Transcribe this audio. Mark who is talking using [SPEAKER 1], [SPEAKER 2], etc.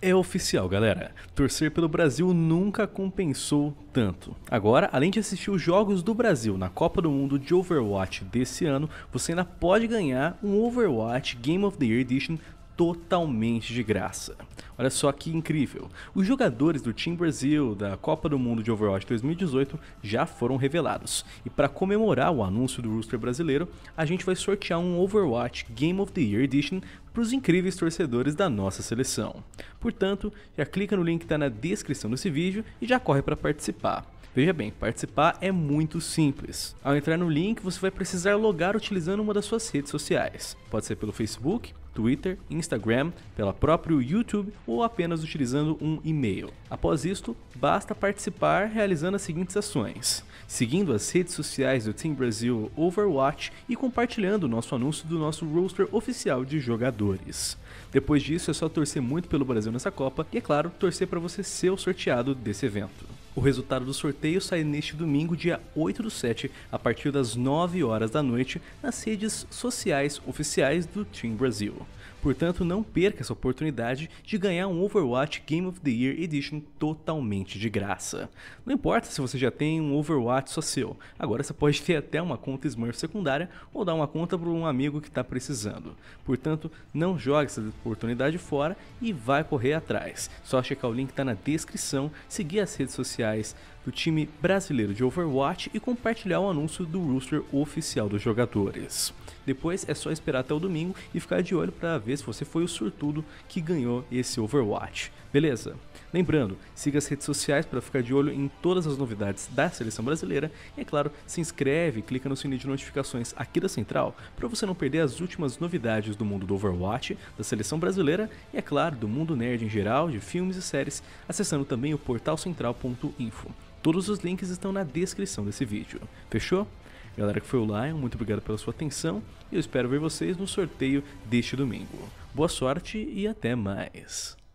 [SPEAKER 1] É oficial, galera. Torcer pelo Brasil nunca compensou tanto. Agora, além de assistir os jogos do Brasil na Copa do Mundo de Overwatch desse ano, você ainda pode ganhar um Overwatch Game of the Year Edition totalmente de graça. Olha só que incrível. Os jogadores do Team Brasil da Copa do Mundo de Overwatch 2018 já foram revelados. E para comemorar o anúncio do Rooster brasileiro, a gente vai sortear um Overwatch Game of the Year Edition para os incríveis torcedores da nossa seleção. Portanto, já clica no link que está na descrição desse vídeo e já corre para participar. Veja bem, participar é muito simples. Ao entrar no link, você vai precisar logar utilizando uma das suas redes sociais. Pode ser pelo Facebook, Twitter, Instagram, pela próprio YouTube ou apenas utilizando um e-mail. Após isto, basta participar realizando as seguintes ações: seguindo as redes sociais do Team Brasil Overwatch e compartilhando o nosso anúncio do nosso roster oficial de jogadores. Depois disso, é só torcer muito pelo Brasil nessa Copa e, é claro, torcer para você ser o sorteado desse evento. O resultado do sorteio sai neste domingo, dia 8 do 7, a partir das 9 horas da noite, nas redes sociais oficiais do Team Brasil. Portanto, não perca essa oportunidade de ganhar um Overwatch Game of the Year Edition totalmente de graça. Não importa se você já tem um Overwatch só seu, agora você pode ter até uma conta Smurf secundária ou dar uma conta para um amigo que está precisando. Portanto, não jogue essa oportunidade fora e vai correr atrás. Só checar o link está na descrição, seguir as redes sociais sociais do time brasileiro de Overwatch e compartilhar o anúncio do roster oficial dos jogadores. Depois é só esperar até o domingo e ficar de olho para ver se você foi o sortudo que ganhou esse Overwatch, beleza? Lembrando, siga as redes sociais para ficar de olho em todas as novidades da seleção brasileira e, é claro, se inscreve, clica no sininho de notificações aqui da Central para você não perder as últimas novidades do mundo do Overwatch, da seleção brasileira e, é claro, do mundo nerd em geral, de filmes e séries, acessando também o portal central.info. Todos os links estão na descrição desse vídeo. Fechou? Galera que foi o Lion, muito obrigado pela sua atenção e eu espero ver vocês no sorteio deste domingo. Boa sorte e até mais!